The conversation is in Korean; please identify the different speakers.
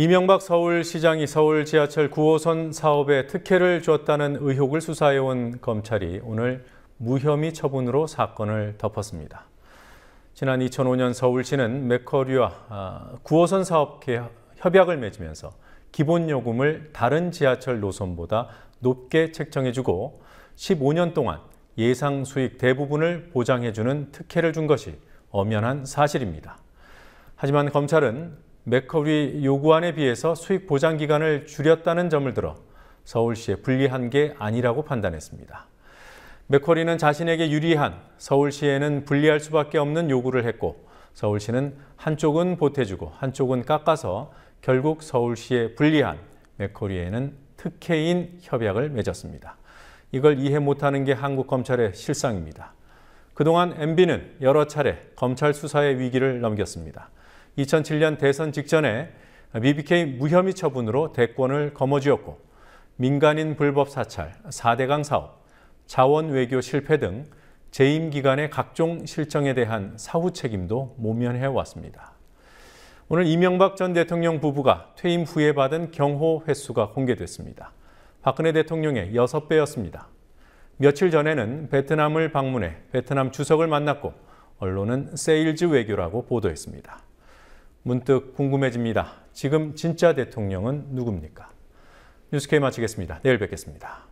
Speaker 1: 이명박 서울시장이 서울 지하철 9호선 사업에 특혜를 줬다는 의혹을 수사해온 검찰이 오늘 무혐의 처분으로 사건을 덮었습니다. 지난 2005년 서울시는 메커리와 9호선 아, 사업 협약을 맺으면서 기본 요금을 다른 지하철 노선보다 높게 책정해주고 15년 동안 예상 수익 대부분을 보장해주는 특혜를 준 것이 엄연한 사실입니다. 하지만 검찰은 맥커리 요구안에 비해서 수익 보장 기간을 줄였다는 점을 들어 서울시에 불리한 게 아니라고 판단했습니다. 맥커리는 자신에게 유리한 서울시에는 불리할 수밖에 없는 요구를 했고 서울시는 한쪽은 보태주고 한쪽은 깎아서 결국 서울시에 불리한 맥커리에는 특혜인 협약을 맺었습니다. 이걸 이해 못하는 게 한국 검찰의 실상입니다. 그동안 MB는 여러 차례 검찰 수사의 위기를 넘겼습니다. 2007년 대선 직전에 BBK 무혐의 처분으로 대권을 거머쥐었고 민간인 불법 사찰, 4대강 사업, 자원 외교 실패 등 재임 기간의 각종 실정에 대한 사후 책임도 모면해 왔습니다. 오늘 이명박 전 대통령 부부가 퇴임 후에 받은 경호 횟수가 공개됐습니다. 박근혜 대통령의 6배였습니다. 며칠 전에는 베트남을 방문해 베트남 주석을 만났고 언론은 세일즈 외교라고 보도했습니다. 문득 궁금해집니다. 지금 진짜 대통령은 누굽니까? 뉴스케이 마치겠습니다. 내일 뵙겠습니다.